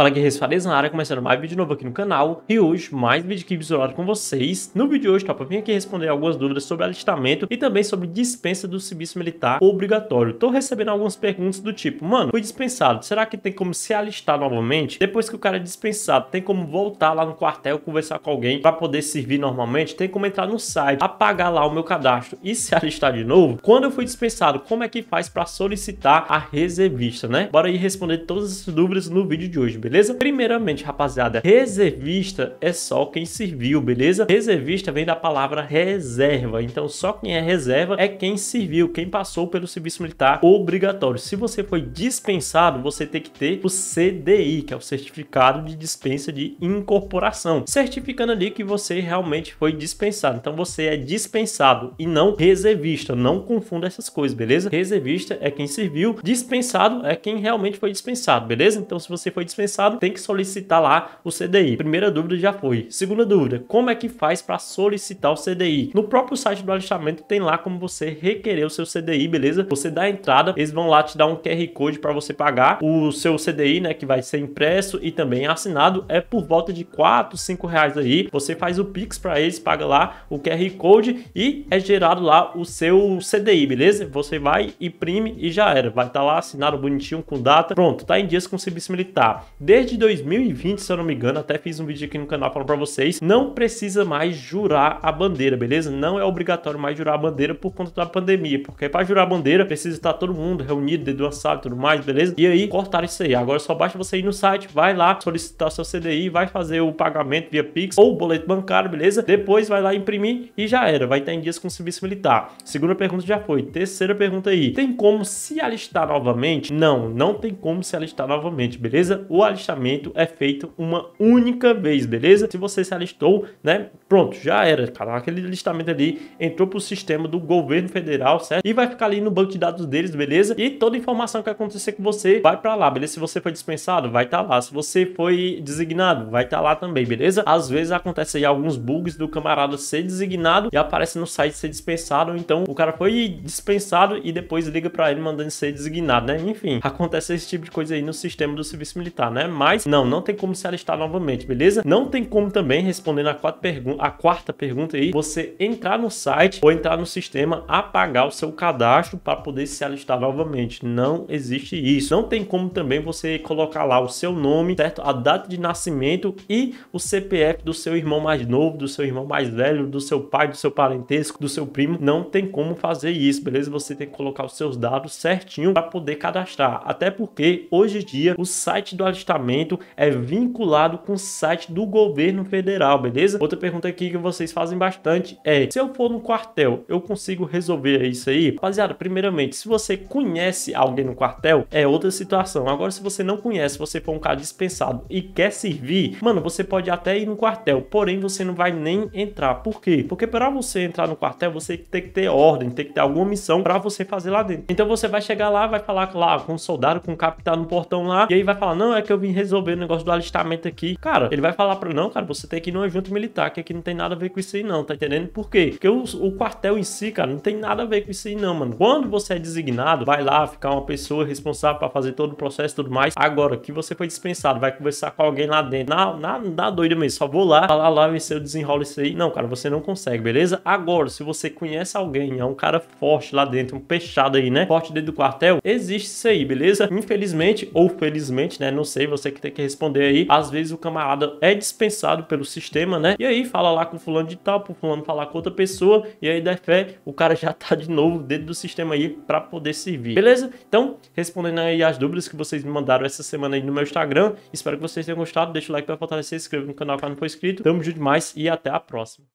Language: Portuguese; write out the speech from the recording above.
Fala guerreiros, Fales na área, começando mais vídeo novo aqui no canal E hoje, mais vídeo aqui visualizado com vocês No vídeo de hoje, top, eu vim aqui responder algumas dúvidas sobre alistamento E também sobre dispensa do serviço militar obrigatório Tô recebendo algumas perguntas do tipo Mano, fui dispensado, será que tem como se alistar novamente? Depois que o cara é dispensado, tem como voltar lá no quartel Conversar com alguém pra poder servir normalmente? Tem como entrar no site, apagar lá o meu cadastro E se alistar de novo? Quando eu fui dispensado, como é que faz pra solicitar a reservista, né? Bora aí responder todas as dúvidas no vídeo de hoje, beleza? beleza? Primeiramente, rapaziada, reservista é só quem serviu, beleza? Reservista vem da palavra reserva, então só quem é reserva é quem serviu, quem passou pelo serviço militar obrigatório. Se você foi dispensado, você tem que ter o CDI, que é o Certificado de Dispensa de Incorporação, certificando ali que você realmente foi dispensado. Então você é dispensado e não reservista, não confunda essas coisas, beleza? Reservista é quem serviu, dispensado é quem realmente foi dispensado, beleza? Então se você foi dispensado, tem que solicitar lá o CDI. Primeira dúvida já foi. Segunda dúvida, como é que faz para solicitar o CDI? No próprio site do alistamento tem lá como você requerer o seu CDI, beleza? Você dá a entrada, eles vão lá te dar um QR Code para você pagar o seu CDI, né, que vai ser impresso e também assinado, é por volta de 4, 5 reais aí. Você faz o Pix para eles, paga lá o QR Code e é gerado lá o seu CDI, beleza? Você vai, imprime e já era. Vai estar tá lá assinado bonitinho com data. Pronto, tá em dias com o serviço militar desde 2020, se eu não me engano, até fiz um vídeo aqui no canal falando para vocês, não precisa mais jurar a bandeira, beleza? Não é obrigatório mais jurar a bandeira por conta da pandemia, porque para jurar a bandeira precisa estar todo mundo reunido, dedo assado e tudo mais, beleza? E aí cortaram isso aí. Agora só basta você ir no site, vai lá solicitar seu CDI, vai fazer o pagamento via Pix ou boleto bancário, beleza? Depois vai lá imprimir e já era, vai estar em dias com serviço militar. Segunda pergunta já foi. Terceira pergunta aí, tem como se alistar novamente? Não, não tem como se alistar novamente, beleza? O alistamento é feito uma única vez, beleza? Se você se alistou, né? Pronto, já era, cara. Tá, aquele alistamento ali entrou pro sistema do governo federal, certo? E vai ficar ali no banco de dados deles, beleza? E toda informação que acontecer com você vai para lá, beleza? Se você foi dispensado, vai estar tá lá. Se você foi designado, vai estar tá lá também, beleza? Às vezes acontece aí alguns bugs do camarada ser designado e aparece no site ser dispensado, então o cara foi dispensado e depois liga para ele mandando ser designado, né? Enfim, acontece esse tipo de coisa aí no sistema do serviço militar, né? né? Mas não, não tem como se alistar novamente, beleza? Não tem como também, respondendo a, quatro pergun a quarta pergunta aí, você entrar no site ou entrar no sistema, apagar o seu cadastro para poder se alistar novamente. Não existe isso. Não tem como também você colocar lá o seu nome, certo? A data de nascimento e o CPF do seu irmão mais novo, do seu irmão mais velho, do seu pai, do seu parentesco, do seu primo. Não tem como fazer isso, beleza? Você tem que colocar os seus dados certinho para poder cadastrar. Até porque hoje em dia o site do alistamento ajustamento é vinculado com o site do governo federal, beleza? Outra pergunta aqui que vocês fazem bastante é, se eu for no quartel, eu consigo resolver isso aí? Rapaziada, primeiramente, se você conhece alguém no quartel, é outra situação. Agora, se você não conhece, você for um cara dispensado e quer servir, mano, você pode até ir no quartel, porém você não vai nem entrar. Por quê? Porque para você entrar no quartel, você tem que ter ordem, tem que ter alguma missão para você fazer lá dentro. Então você vai chegar lá, vai falar lá com um soldado, com um capitão no portão lá, e aí vai falar, não, é que eu vim resolver o negócio do alistamento aqui. Cara, ele vai falar pra não, cara, você tem que ir numa junta militar, que aqui não tem nada a ver com isso aí não, tá entendendo? Por quê? Porque o, o quartel em si, cara, não tem nada a ver com isso aí não, mano. Quando você é designado, vai lá ficar uma pessoa responsável para fazer todo o processo e tudo mais. Agora que você foi dispensado, vai conversar com alguém lá dentro. Na, na, na doida mesmo, só vou lá, falar lá, vencer o desenrola isso aí. Não, cara, você não consegue, beleza? Agora, se você conhece alguém, é um cara forte lá dentro, um peixado aí, né? Forte dentro do quartel, existe isso aí, beleza? Infelizmente, ou felizmente, né? Não sei, você que tem que responder aí. Às vezes o camarada é dispensado pelo sistema, né? E aí fala lá com fulano de tal, pro fulano falar com outra pessoa, e aí der fé, o cara já tá de novo dentro do sistema aí para poder servir. Beleza? Então, respondendo aí as dúvidas que vocês me mandaram essa semana aí no meu Instagram. Espero que vocês tenham gostado. Deixa o like para fortalecer, se inscreva no canal caso não for inscrito. Tamo junto demais e até a próxima.